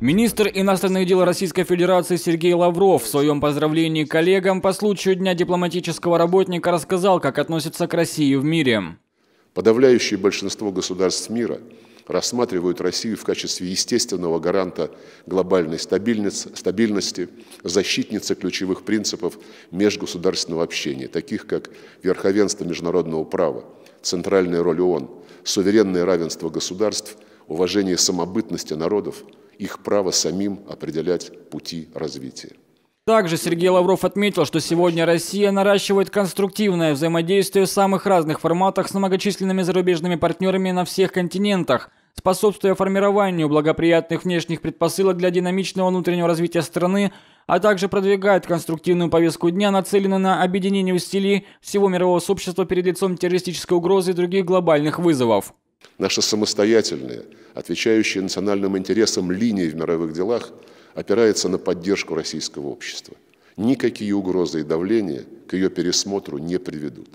Министр иностранных дел Российской Федерации Сергей Лавров в своем поздравлении коллегам по случаю Дня дипломатического работника рассказал, как относятся к России в мире. Подавляющее большинство государств мира рассматривают Россию в качестве естественного гаранта глобальной стабильности, защитницы ключевых принципов межгосударственного общения, таких как верховенство международного права, центральная роль ООН, суверенное равенство государств, уважение самобытности народов – их право самим определять пути развития. Также Сергей Лавров отметил, что сегодня Россия наращивает конструктивное взаимодействие в самых разных форматах с многочисленными зарубежными партнерами на всех континентах, способствуя формированию благоприятных внешних предпосылок для динамичного внутреннего развития страны, а также продвигает конструктивную повестку дня, нацеленную на объединение усилий всего мирового сообщества перед лицом террористической угрозы и других глобальных вызовов. Наша самостоятельная, отвечающая национальным интересам линия в мировых делах опирается на поддержку российского общества. Никакие угрозы и давления к ее пересмотру не приведут.